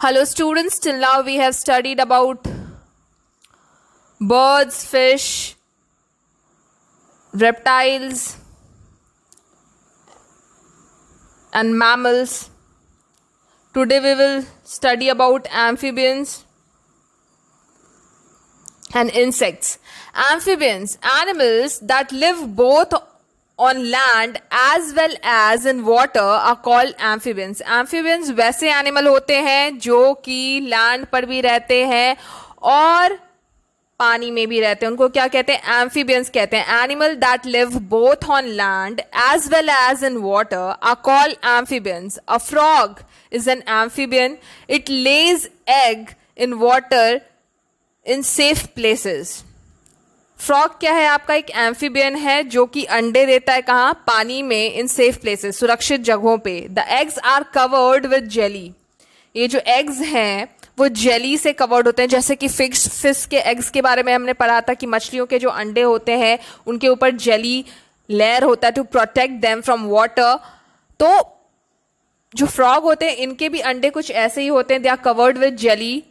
Hello students, till now we have studied about birds, fish, reptiles and mammals. Today we will study about amphibians and insects. Amphibians, animals that live both on land as well as in water are called amphibians. Amphibians वैसे animal होते हैं जो कि land पर भी रहते हैं और पानी में भी रहते हैं उनको क्या कहते हैं एम्फीबियंस कहते हैं animal that live both on land as well as in water are called amphibians a frog is an amphibian it lays egg in water in safe places frog क्या है आपका एक एम्फीबियन है जो कि अंडे देता है कहाँ पानी में इन सेफ प्लेसेस सुरक्षित जगहों पे the eggs are covered with jelly ये जो एग्स हैं वो जेली से कवर्ड होते हैं जैसे कि फिक्स फिश के एग्स के बारे में हमने पढ़ा था कि मछलियों के जो अंडे होते हैं उनके ऊपर जेली लेयर होता है to protect them from water तो जो फ्रॉग होते हैं इनके भी अंडे कुछ ऐसे ही होते हैं they are covered with jelly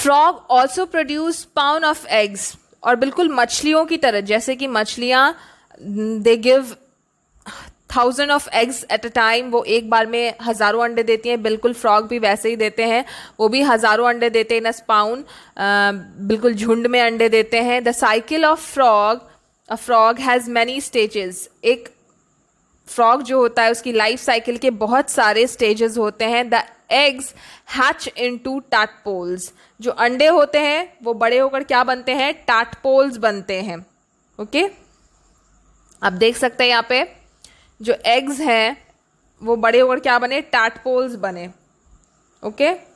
frog also produce spawn of eggs और बिल्कुल मछलियों की तरह जैसे कि मछलियाँ they give thousand of eggs at a time वो एक बार में हज़ारों अंडे देती हैं बिल्कुल फ्रॉग भी वैसे ही देते हैं वो भी हज़ारों अंडे देते हैं इन स्पाउन बिल्कुल झुंड में अंडे देते हैं the cycle of frog a frog has many stages एक फ्रॉग जो होता है उसकी लाइफ साइकिल के बहुत सारे स्टेजेस होते हैं the eggs hatch into tadpoles जो अंडे होते हैं वो बड़े होकर क्या बनते हैं टाटपोल्स बनते हैं ओके okay? आप देख सकते हैं यहाँ पे जो एग्स हैं वो बड़े होकर क्या बने टाटपोल्स बने okay okay?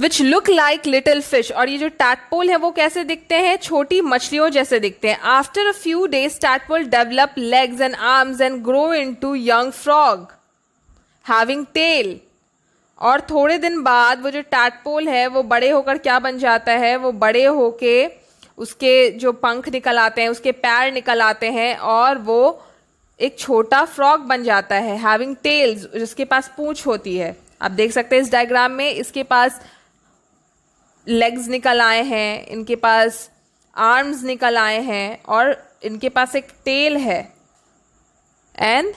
Which look like little fish और ये जो टैटपोल है वो कैसे दिखते हैं छोटी मछलियों जैसे दिखते हैं after a few days tadpole develop legs and arms and grow into young frog having tail और थोड़े दिन बाद वो जो टैटपोल है वो बड़े होकर क्या बन जाता है वो बड़े होके उसके जो पंख निकल आते हैं उसके पैर निकल आते हैं और वो एक छोटा फ्रॉग बन जाता है हैविंग टेल्स जिसके पास पूछ होती है आप देख सकते हैं इस डायग्राम में इसके पास लेग्स निकल आए हैं इनके पास आर्म्स निकल आए हैं और इनके पास एक टेल है and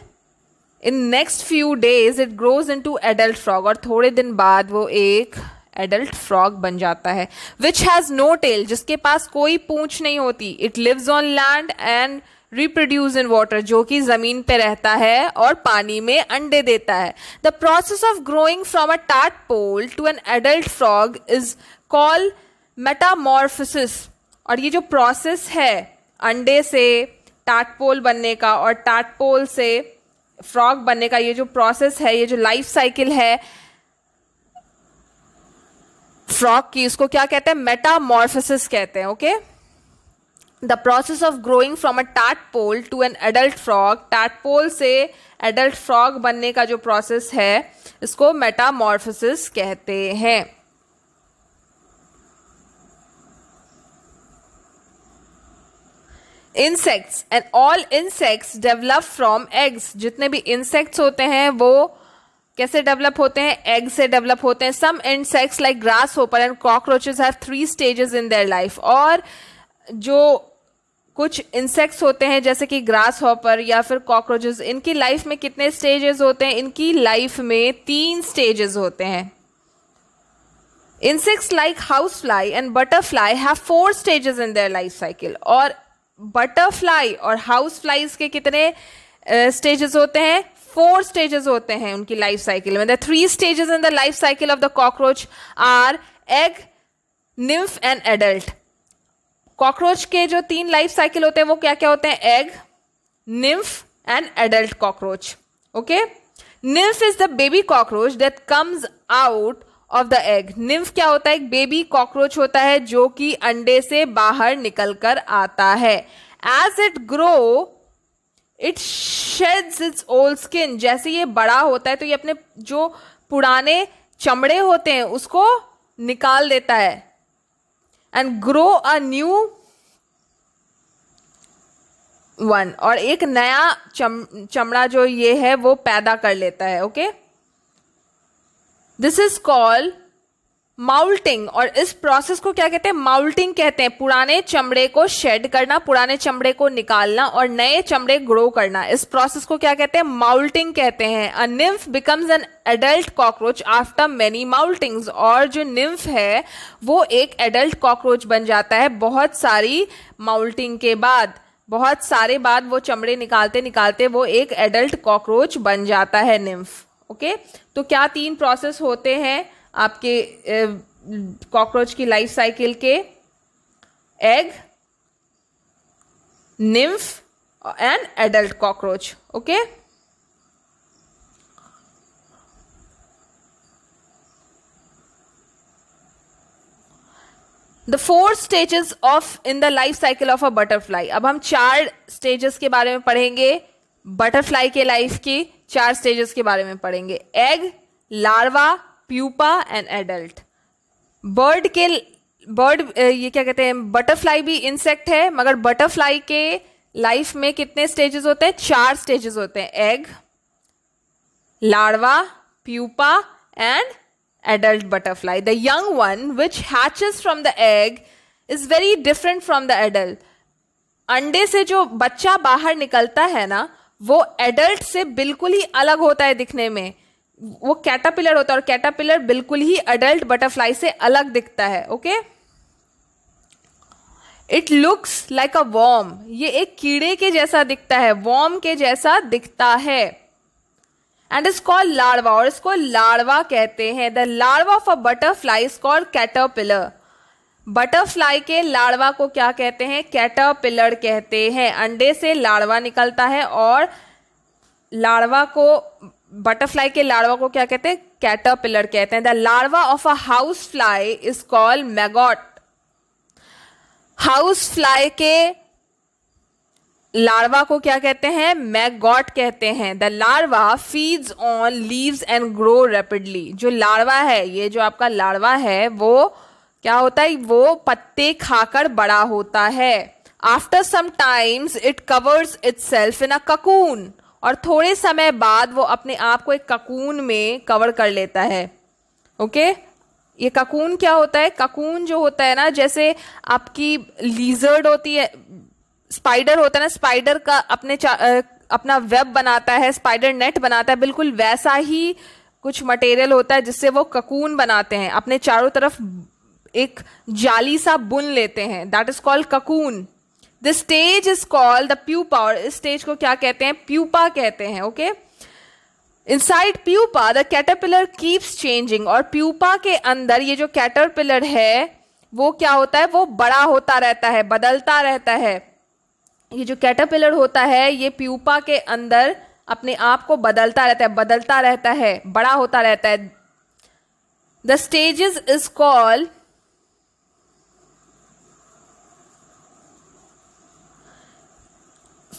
in next few days it grows into adult frog और थोड़े दिन बाद वो एक एडल्ट फ्रॉग बन जाता है विच हैज़ नो टेल जिसके पास कोई पूछ नहीं होती it lives on land and reproduce in water जो कि ज़मीन पे रहता है और पानी में अंडे देता है the process of growing from a tadpole to an adult frog is call metamorphosis और ये जो प्रोसेस है अंडे से टाट पोल बनने का और टाट पोल से फ्रॉग बनने का ये जो प्रोसेस है ये जो लाइफ साइकिल है फ्रॉग की उसको क्या कहते हैं मेटामॉर्फिस कहते हैं okay okay? the process of growing from a tadpole to an adult frog tadpole से adult frog बनने का जो process है इसको metamorphosis कहते हैं insects and all insects develop from eggs जितने भी इंसेक्ट्स होते हैं वो कैसे डेवलप होते हैं एग से डेवलप होते हैं some insects like grasshopper and cockroaches have three stages in their life और जो कुछ इंसेक्ट्स होते हैं जैसे कि ग्रास हॉपर या फिर कॉकरोचेस इनकी लाइफ में कितने स्टेजेस होते हैं इनकी लाइफ में तीन स्टेजेस होते हैं insects like house fly and butterfly have four stages in their life cycle और बटरफ्लाई और हाउस फ्लाईज के कितने स्टेजेस uh, होते हैं फोर स्टेजेस होते हैं उनकी लाइफ साइकिल में the three stages in the life cycle of the cockroach are egg nymph and adult cockroach के जो तीन लाइफ साइकिल होते हैं वो क्या क्या होते हैं egg nymph and adult cockroach okay nymph is the baby cockroach that comes out of the egg nymph क्या होता है एक बेबी कॉकरोच होता है जो कि अंडे से बाहर निकल कर आता है as it grow it sheds its old skin जैसे ये बड़ा होता है तो ये अपने जो पुराने चमड़े होते हैं उसको निकाल देता है and grow a new one और एक नया चम, चमड़ा जो ये है वो पैदा कर लेता है okay this is called moulting और इस प्रोसेस को क्या कहते हैं माउल्टिंग कहते हैं पुराने चमड़े को शेड करना पुराने चमड़े को निकालना और नए चमड़े ग्रो करना इस प्रोसेस को क्या कहते हैं माउल्टिंग कहते हैं a nymph becomes an adult cockroach after many moultings और जो निम्फ है वो एक एडल्ट कॉकरोच बन जाता है बहुत सारी माउल्टिंग के बाद बहुत सारे बाद वो चमड़े निकालते निकालते वो एक एडल्ट कॉकरोच बन जाता है निम्फ ओके okay? तो क्या तीन प्रोसेस होते हैं आपके कॉकरोच की लाइफ साइकिल के egg nymph and adult cockroach okay the four stages of in the life cycle of a butterfly अब हम चार स्टेजेस के बारे में पढ़ेंगे बटरफ्लाई के लाइफ की चार स्टेजेस के बारे में पढ़ेंगे egg larva pupa and adult bird के बर्ड eh, ये क्या कहते हैं बटरफ्लाई भी इंसेक्ट है मगर बटरफ्लाई के लाइफ में कितने स्टेजेस होते हैं चार स्टेजेस होते हैं egg larva pupa and adult butterfly the young one which hatches from the egg is very different from the adult अंडे से जो बच्चा बाहर निकलता है ना वो एडल्ट से बिल्कुल ही अलग होता है दिखने में वो कैटापिलर होता है और कैटापिलर बिल्कुल ही अडल्ट बटरफ्लाई से अलग दिखता है okay it looks like a worm ये एक कीड़े के जैसा दिखता है वॉम के जैसा दिखता है एंड इज कॉल लाड़वा और इसको लाड़वा कहते हैं the larva of a butterfly is called caterpillar butterfly के लाड़वा को क्या कहते हैं कैटरपिलर कहते हैं अंडे से लाड़वा निकलता है और लाड़वा को बटरफ्लाई के लार्वा को क्या कहते हैं कैटरपिलर कहते हैं the larva of a house fly is called maggot house fly के लार्वा को क्या कहते हैं मैगॉट कहते हैं the larva feeds on leaves and grow rapidly जो लार्वा है ये जो आपका लार्वा है वो क्या होता है वो पत्ते खाकर बड़ा होता है after some times it covers itself in a cocoon और थोड़े समय बाद वो अपने आप को एक ककून में कवर कर लेता है ओके ये ककून क्या होता है ककून जो होता है ना जैसे आपकी लीजर्ड होती है स्पाइडर होता है ना स्पाइडर का अपने अपना वेब बनाता है स्पाइडर नेट बनाता है बिल्कुल वैसा ही कुछ मटेरियल होता है जिससे वो ककून बनाते हैं अपने चारों तरफ एक जाली सा बुन लेते हैं that is called cocoon the stage is called the pupa और इस स्टेज को क्या कहते हैं प्यूपा कहते हैं okay inside pupa the caterpillar keeps changing और प्यूपा के अंदर ये जो कैटरपिलर है वो क्या होता है वो बड़ा होता रहता है बदलता रहता है ये जो कैटरपिलर होता है ये प्यूपा के अंदर अपने आप को बदलता रहता है बदलता रहता है बड़ा होता रहता है the stages is called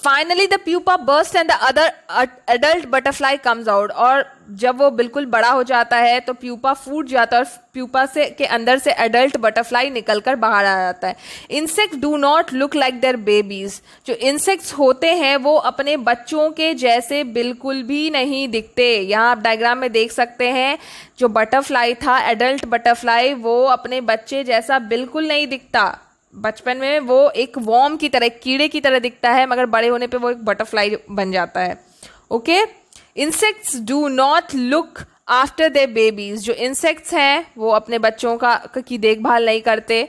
finally the pupa burst and the other adult butterfly comes out और जब वो बिल्कुल बड़ा हो जाता है तो प्यूपा फूट जाता है और प्यूपा से के अंदर से एडल्ट बटरफ्लाई निकल कर बाहर आ जाता है insect do not look like their babies जो इंसेक्ट्स होते हैं वो अपने बच्चों के जैसे बिल्कुल भी नहीं दिखते यहाँ आप डायग्राम में देख सकते हैं जो बटरफ्लाई था एडल्ट बटरफ्लाई वो अपने बच्चे जैसा बिल्कुल नहीं दिखता बचपन में वो एक वॉर्म की तरह कीड़े की तरह दिखता है मगर बड़े होने पे वो एक बटरफ्लाई बन जाता है okay insects do not look after they babies जो इंसेक्ट्स हैं वो अपने बच्चों का की देखभाल नहीं करते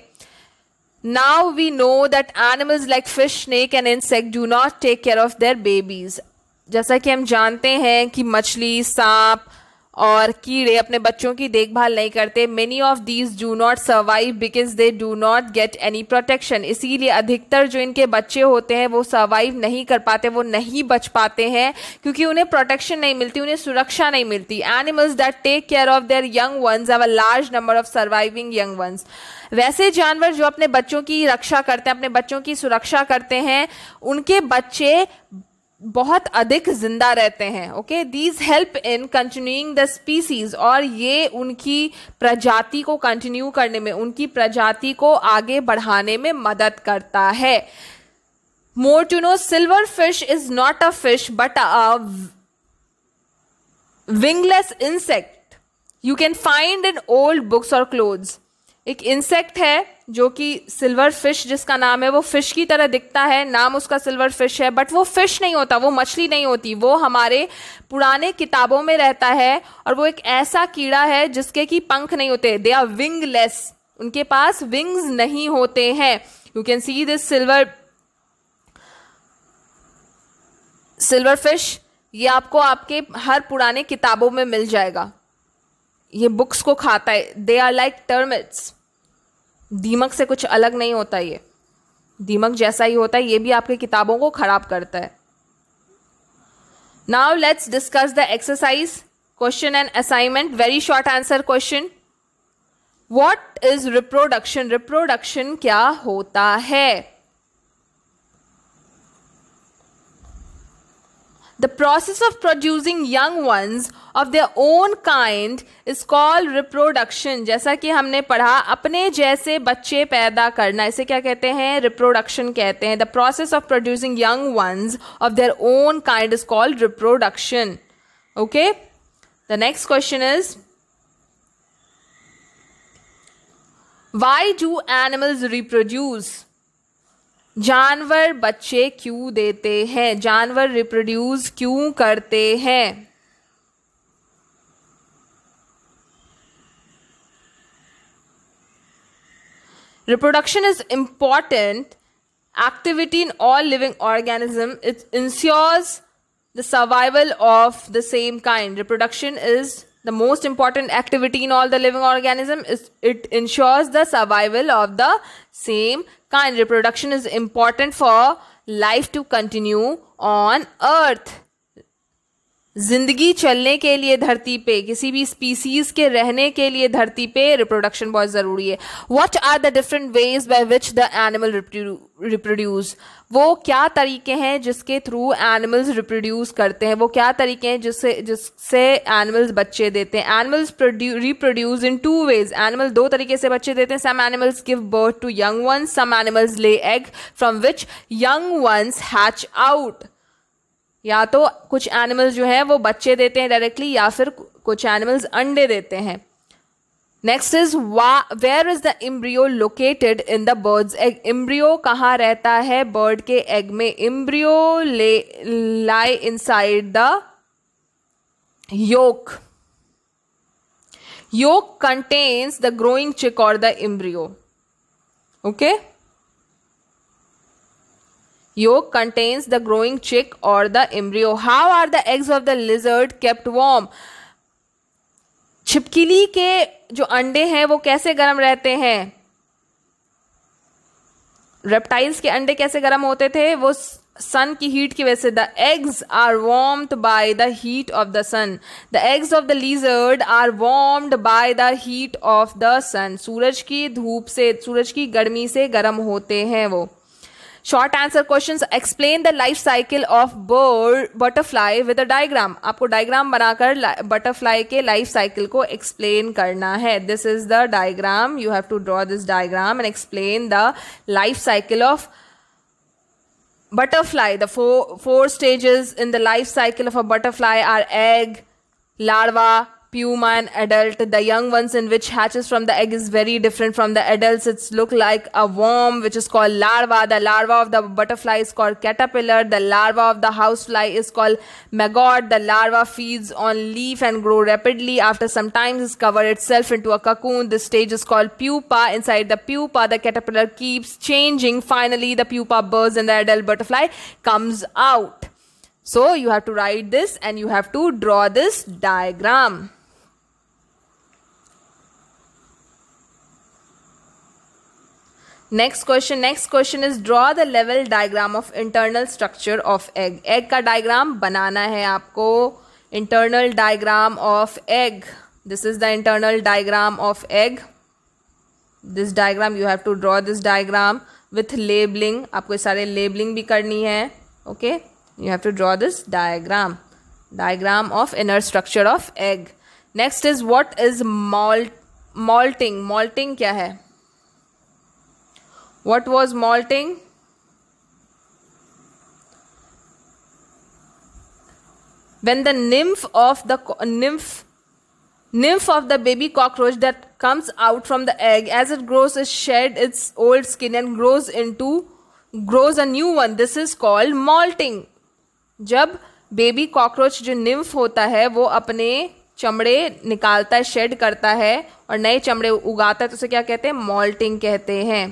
now we know that animals like fish snake and insect do not take care of their babies जैसा कि हम जानते हैं कि मछली सांप और कीड़े अपने बच्चों की देखभाल नहीं करते many of these do not survive because they do not get any protection इसीलिए अधिकतर जो इनके बच्चे होते हैं वो सर्वाइव नहीं कर पाते वो नहीं बच पाते हैं क्योंकि उन्हें प्रोटेक्शन नहीं मिलती उन्हें सुरक्षा नहीं मिलती animals that take care of their young ones have a large number of surviving young ones वैसे जानवर जो अपने बच्चों की रक्षा करते हैं अपने बच्चों की सुरक्षा करते हैं उनके बच्चे बहुत अधिक जिंदा रहते हैं okay these help in continuing the species और ये उनकी प्रजाति को कंटिन्यू करने में उनकी प्रजाति को आगे बढ़ाने में मदद करता है more to know silver fish is not a fish but a wingless insect you can find in old books और क्लोथ्स एक इंसेक्ट है जो कि सिल्वर फिश जिसका नाम है वो फिश की तरह दिखता है नाम उसका सिल्वर फिश है बट वो फिश नहीं होता वो मछली नहीं होती वो हमारे पुराने किताबों में रहता है और वो एक ऐसा कीड़ा है जिसके कि पंख नहीं होते दे आर विंगलेस उनके पास विंग्स नहीं होते हैं you can see this silver silver fish ये आपको आपके हर पुराने किताबों में मिल जाएगा ये बुक्स को खाता है दे आर लाइक टर्मिट्स दीमक से कुछ अलग नहीं होता ये दीमक जैसा ही होता है ये भी आपकी किताबों को ख़राब करता है now let's discuss the exercise question and assignment very short answer question what is reproduction reproduction क्या होता है the process of producing young ones of their own kind is called reproduction. जैसा कि हमने पढ़ा अपने जैसे बच्चे पैदा करना इसे क्या कहते हैं Reproduction कहते हैं The process of producing young ones of their own kind is called reproduction. Okay? The next question is Why do animals reproduce? जानवर बच्चे क्यों देते हैं जानवर रिप्रोड्यूस क्यों करते हैं reproduction is important activity in all living organism it's ensures the survival of the same kind reproduction is The most important activity in all the living organism is it ensures the survival of the same kind. Reproduction is important for life to continue on earth. जिंदगी चलने के लिए धरती पे किसी भी species के रहने के लिए धरती पे रिप्रोडक्शन बहुत ज़रूरी है what are the different ways by which the animal reproduce वो क्या तरीके हैं जिसके थ्रू एनिमल्स रिप्रोड्यूस करते हैं वो क्या तरीके हैं जिससे जिससे एनिमल्स बच्चे देते हैं animals reproduce in two ways animal दो तरीके से बच्चे देते हैं some animals give birth to young ones some animals lay egg from which young ones hatch out या तो कुछ एनिमल्स जो है वो बच्चे देते हैं डायरेक्टली या फिर कुछ एनिमल्स अंडे देते हैं नेक्स्ट इज वा where is the embryo located in the bird's egg embryo कहाँ रहता है बर्ड के एग में इम्ब्रियो ले lie inside the yolk yolk contains the growing chick और the embryo okay okay? Yolk contains the growing chick or the embryo. How are the eggs of the lizard kept warm? छिपकली के जो अंडे हैं वो कैसे गर्म रहते हैं रेप्टाइल्स के अंडे कैसे गर्म होते थे वो सन की हीट की वजह से the eggs are warmed by the heat of the sun the eggs of the lizard are warmed by the heat of the sun सूरज की धूप से सूरज की गर्मी से गर्म होते हैं वो short answer question explain the life cycle of bird butterfly with a diagram आपको डायग्राम बनाकर बटरफ्लाई के लाइफ साइकिल को एक्सप्लेन करना है this is the diagram you have to draw this diagram and explain the life cycle of butterfly the four four stages in the life cycle of a butterfly are egg larva puma and adult. The young ones in which hatches from the egg is very different from the adults. It's look like a worm which is called larva. The larva of the butterfly is called caterpillar. The larva of the housefly is called maggot. The larva feeds on leaf and grow rapidly. After some time, it covers itself into a cocoon. This stage is called pupa. Inside the pupa, the caterpillar keeps changing. Finally, the pupa bursts and the adult butterfly comes out. So you have to write this and you have to draw this diagram. Next question next question is draw the level diagram of internal structure of egg egg का diagram बनाना है आपको internal diagram of egg this is the internal diagram of egg this diagram you have to draw this diagram with labeling आपको सारे labeling भी करनी है okay you have to draw this diagram diagram of inner structure of egg next is what is moult moulting moulting क्या है what was malting when the nymph of the nymph nymph of the baby cockroach that comes out from the egg as it grows it shed its old skin and grows into grows a new one this is called molting जब baby cockroach जो nymph होता है वो अपने चमड़े निकालता है shade करता है और नए चमड़े उगाता है तो उसे क्या कहते हैं मॉल्टिंग कहते हैं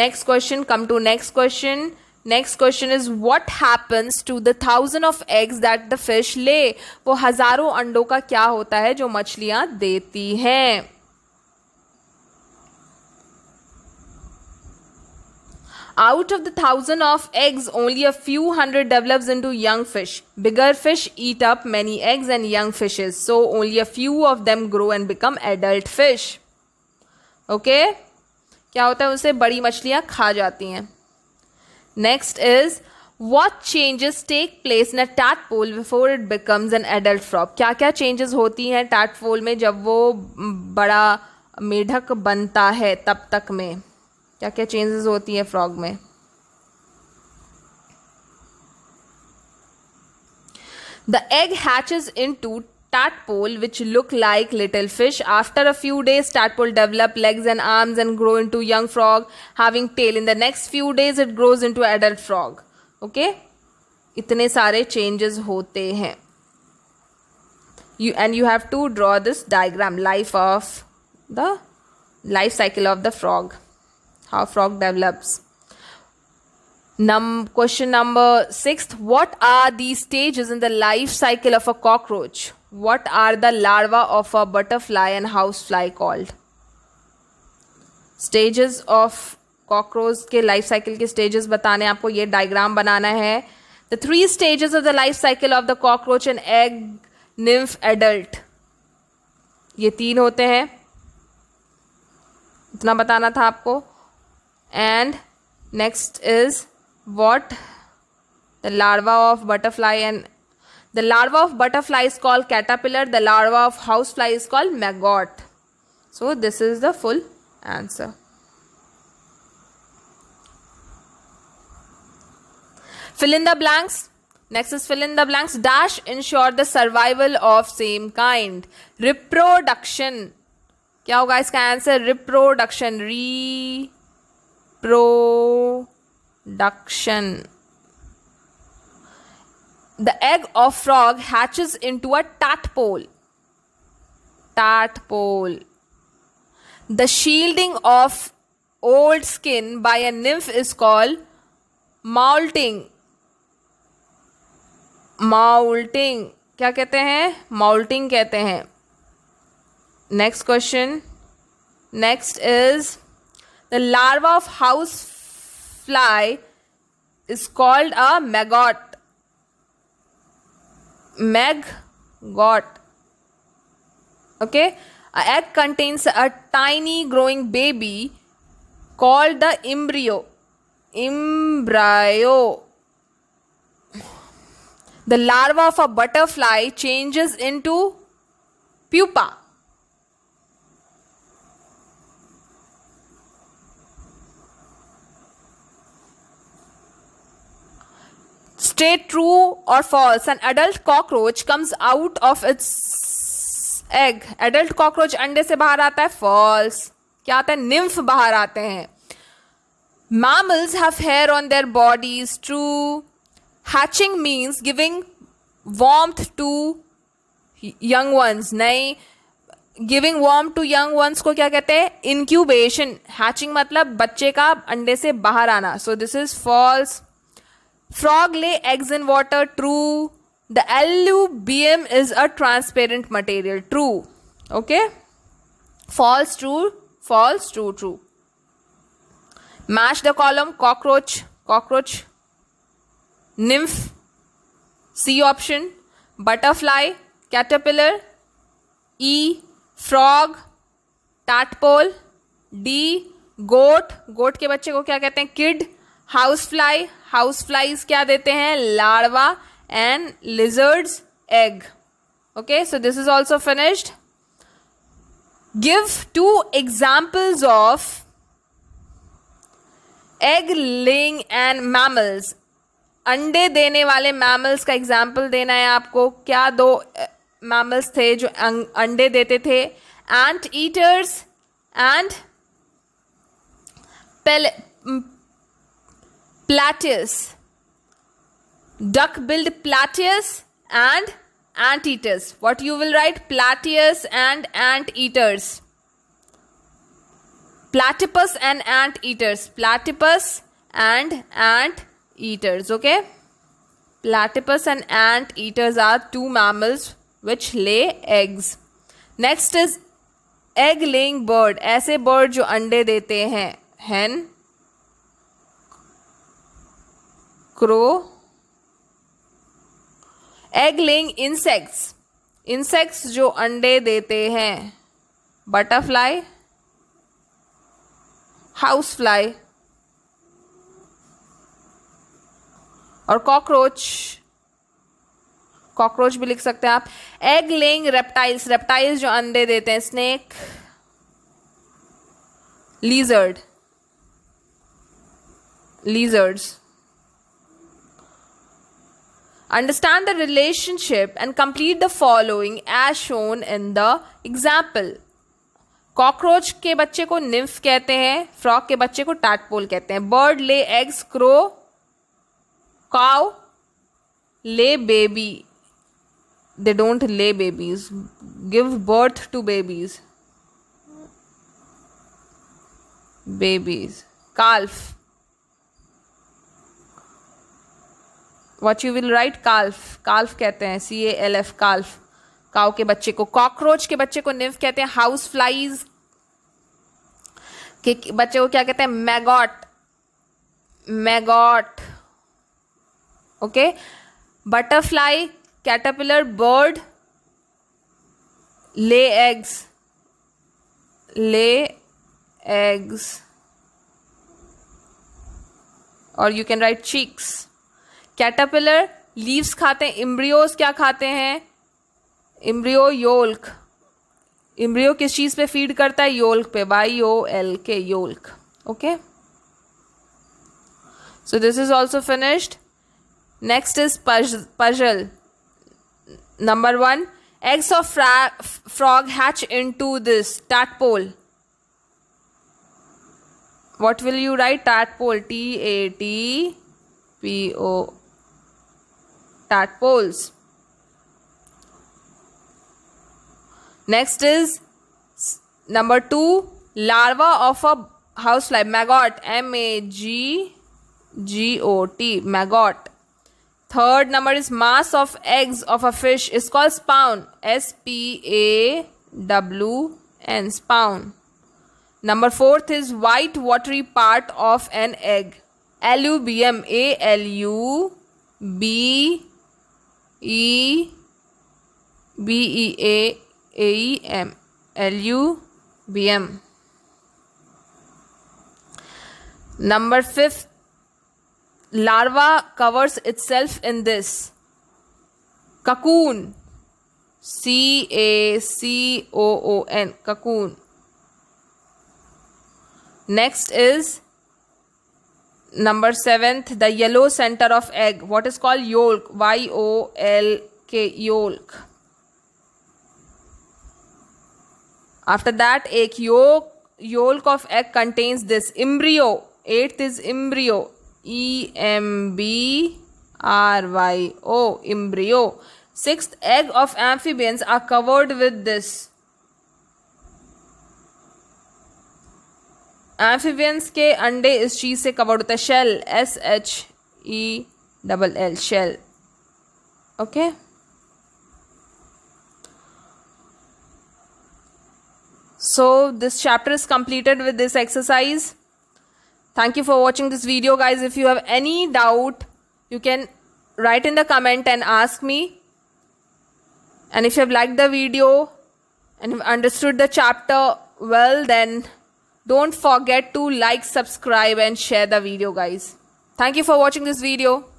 next question come to next question Next question is what happens to the thousand of eggs that the fish lay? वो हजारों अंडों का क्या होता है जो मछलियां देती हैं Out of the thousand of eggs, only a few hundred develops into young fish. Bigger fish eat up many eggs and young fishes, so only a few of them grow and become adult fish. Okay? क्या होता है उसे बड़ी मछलियां खा जाती हैं next is what changes take place in a pole before it becomes an adult frog क्या क्या चेंजेस होती हैं टैटपोल में जब वो बड़ा मेढक बनता है तब तक में क्या क्या चेंजेस होती है फ्रॉग में the egg hatches into tadpole which look like little fish. After a few days, tadpole develop legs and arms and grow into young frog having tail. In the next few days, it grows into adult frog. Okay? इतने सारे changes होते हैं you and you have to draw this diagram life of the life cycle of the frog how frog develops Num question number six. What are the stages in the life cycle of a cockroach? What are the larvae of a butterfly and housefly called? Stages of cockroach के life cycle के stages बताने आपको ये diagram बनाना है The three stages of the life cycle of the cockroach and egg, nymph, adult. ये तीन होते हैं इतना बताना था आपको and next is what the larva of butterfly and the larva of butterfly is called caterpillar the larva of housefly is called maggot so this is the full answer fill in the blanks Next is fill in the blanks. Dash ensure the survival of same kind. Reproduction. Kya होगा इसका Answer. Reproduction. re pro duction the egg of frog hatches into a tadpole tadpole the shielding of old skin by a nymph is called माउल्टिंग माउल्टिंग क्या कहते हैं moulting कहते हैं next question next is the larva of house fly is called a maggot. Maggot. Okay. egg contains a tiny growing baby called the embryo. Embryo. The larva of a butterfly changes into pupa stay true और false an adult cockroach comes out of its egg adult cockroach अंडे से बाहर आता है false क्या आता है nymph बाहर आते हैं mammals have hair on their bodies true hatching means giving warm to young ones नहीं giving warm to young ones को क्या कहते हैं इनक्यूबेशन हैचिंग मतलब बच्चे का अंडे से बाहर आना so this is false frog lay eggs in water true the albumen is a transparent material true okay false true false true true match the column cockroach cockroach nymph C option butterfly caterpillar E frog tadpole D goat goat के बच्चे को क्या कहते हैं kid house fly house flies क्या देते हैं larva and lizards egg okay so this is also finished give to examples of egg laying and mammals अंडे देने वाले मैमल्स का एग्जाम्पल देना है आपको क्या दो मैमल्स थे जो अंडे देते थे anteaters and platyus, duck-billed platyus and anteaters. What you will write? Platyus and anteaters. Platypus and anteaters. Platypus and anteaters. Okay? Platypus and anteaters are two mammals which lay eggs. Next is egg laying bird. ऐसे bird जो अंडे देते हैं. Hen. Crow egg laying insects insects जो अंडे देते हैं butterfly house fly और कॉकरोच कॉकरोच भी लिख सकते हैं आप एग लिंग रेप्टाइल्स रेप्टाइल्स जो अंडे देते हैं snake lizard lizards Understand the relationship and complete the following as shown in the example. Cockroach के बच्चे को निम्फ कहते हैं फ्रॉक के बच्चे को टैटपोल कहते हैं bird lay eggs crow cow lay baby they don't lay babies give birth to babies babies calf what you will write calf calf कहते हैं C A L F calf cow के बच्चे को कॉकरोच के बच्चे को निव कहते हैं हाउस फ्लाइज के बच्चे को क्या कहते हैं maggot maggot okay butterfly caterpillar bird lay eggs lay eggs और you can write chicks caterpillar leaves खाते हैं इम्ब्रियोज क्या खाते हैं इम्ब्रियो योल्क इम्ब्रियो किस चीज़ पे फीड करता है योल्क पे Y O L K yolk okay so this is also finished next is puzzle number one eggs of frog hatch into this tadpole what will you write tadpole T A T P O tadpoles. Next is number 2 larva of a housefly maggot M A G G O T maggot. Third number is mass of eggs of a fish is called spawn S P A W N spawn. Number fourth is white watery part of an egg. Alubium A L U B E B E A A E M L U B M. Number fifth, larva covers itself in this cocoon. C A C O O N cocoon. Next is Number seventh, the yellow center of egg. What is called yolk? Y-O-L-K, yolk. After that, egg yolk, yolk of egg contains this embryo. Eighth is embryo. E-M-B-R-Y-O, embryo. Sixth, egg of amphibians are covered with this amphibians के अंडे इस चीज़ से covered होता है shell S H E double L so this chapter is completed with this exercise thank you for watching this video guys if you have any doubt you can write in the comment and ask me and if you have liked the video and understood the chapter well then don't forget to like, subscribe and share the video guys. Thank you for watching this video.